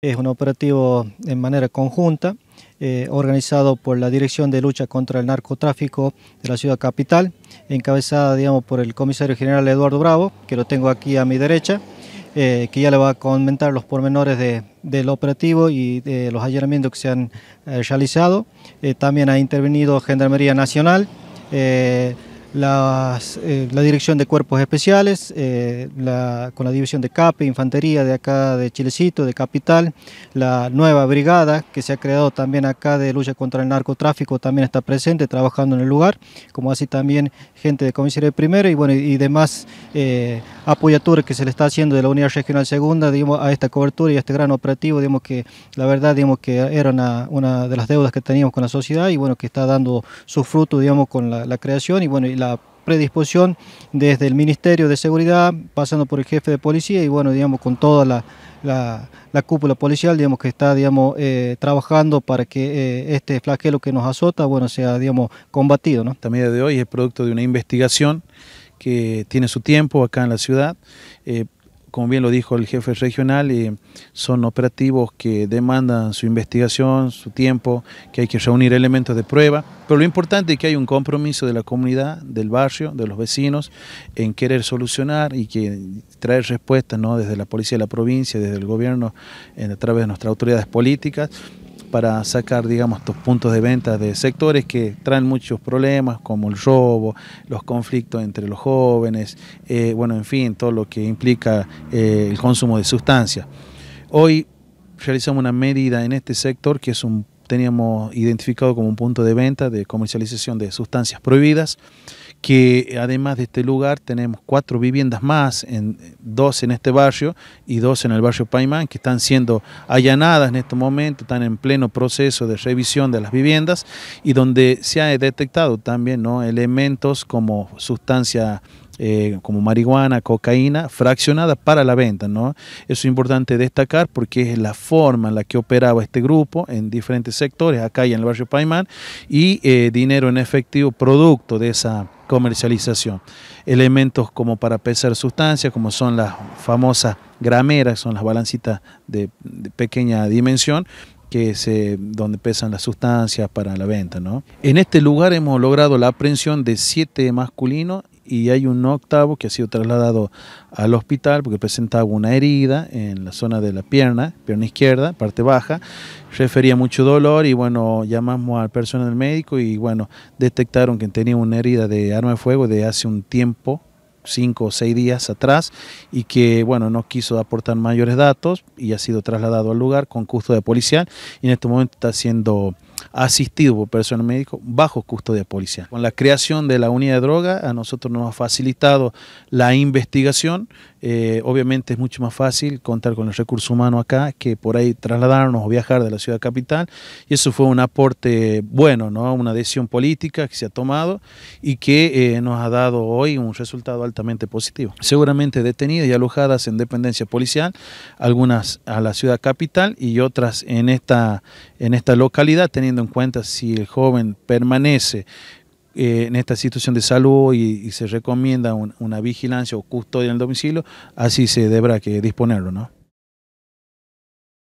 Es un operativo en manera conjunta, eh, organizado por la Dirección de Lucha contra el Narcotráfico de la Ciudad Capital, encabezada digamos, por el comisario general Eduardo Bravo, que lo tengo aquí a mi derecha, eh, que ya le va a comentar los pormenores del operativo y de los allanamientos que se han eh, realizado. también ha intervenido Gendarmería Nacional, las, eh, la dirección de cuerpos especiales, eh, con la división de CAPE, infantería de acá de Chilecito, de Capital, la nueva brigada que se ha creado también acá de lucha contra el narcotráfico también está presente trabajando en el lugar, como así también gente de comisaría de y bueno demás eh, apoyaturas que se le está haciendo de la unidad regional segunda digamos, a esta cobertura y a este gran operativo, digamos que la verdad digamos que era una, de las deudas que teníamos con la sociedad y bueno que está dando su fruto digamos con la, la creación y bueno y predisposición desde el Ministerio de Seguridad, pasando por el jefe de policía y bueno, digamos, con toda la, cúpula policial, digamos, que está, digamos, eh, trabajando para que eh, este flagelo que nos azota, bueno, sea, digamos, combatido, ¿no? Esta medida de hoy es producto de una investigación que tiene su tiempo acá en la ciudad, eh, como bien lo dijo el jefe regional, eh, son operativos que demandan su investigación, su tiempo, que hay que reunir elementos de prueba, pero lo importante es que hay un compromiso de la comunidad, del barrio, de los vecinos, en querer solucionar y que traer respuestas ¿no? desde la policía de la provincia, desde el gobierno, en, a través de nuestras autoridades políticas, para sacar, digamos, estos puntos de venta de sectores que traen muchos problemas, como el robo, los conflictos entre los jóvenes, eh, bueno, en fin, todo lo que implica eh, el consumo de sustancias. Hoy realizamos una medida en este sector que es un, teníamos identificado como un punto de venta de comercialización de sustancias prohibidas que además de este lugar tenemos cuatro viviendas más, en, dos en este barrio y dos en el barrio Paimán, que están siendo allanadas en este momento, están en pleno proceso de revisión de las viviendas y donde se ha detectado también ¿no? elementos como sustancia eh, como marihuana, cocaína, fraccionada para la venta. ¿no? Eso es importante destacar porque es la forma en la que operaba este grupo en diferentes sectores, acá y en el barrio Paimán, y eh, dinero en efectivo producto de esa comercialización. Elementos como para pesar sustancias, como son las famosas grameras, son las balancitas de, pequeña dimensión, que es eh, donde pesan las sustancias para la venta. ¿no? En este lugar hemos logrado la aprehensión de siete masculinos y hay un octavo que ha sido trasladado al hospital porque presentaba una herida en la zona de la pierna, pierna izquierda, parte baja, refería mucho dolor y bueno, llamamos al personal médico y bueno, detectaron que tenía una herida de arma de fuego de hace un tiempo, cinco o seis días atrás y que bueno no quiso aportar mayores datos y ha sido trasladado al lugar con custodia policial y en este momento está siendo asistido por personal médico bajo custodia policial. Con la creación de la unidad de droga a nosotros nos ha facilitado la investigación. Eh, obviamente es mucho más fácil contar con el recurso humano acá que por ahí trasladarnos o viajar de la ciudad capital. Y eso fue un aporte bueno, ¿no? una decisión política que se ha tomado y que eh, nos ha dado hoy un resultado altamente positivo. Seguramente detenidas y alojadas en dependencia policial, algunas a la ciudad capital y otras en esta, en esta localidad, teniendo en cuenta si el joven permanece eh, en esta situación de salud y, se recomienda una vigilancia o custodia en el domicilio, así se deberá que disponerlo, ¿no?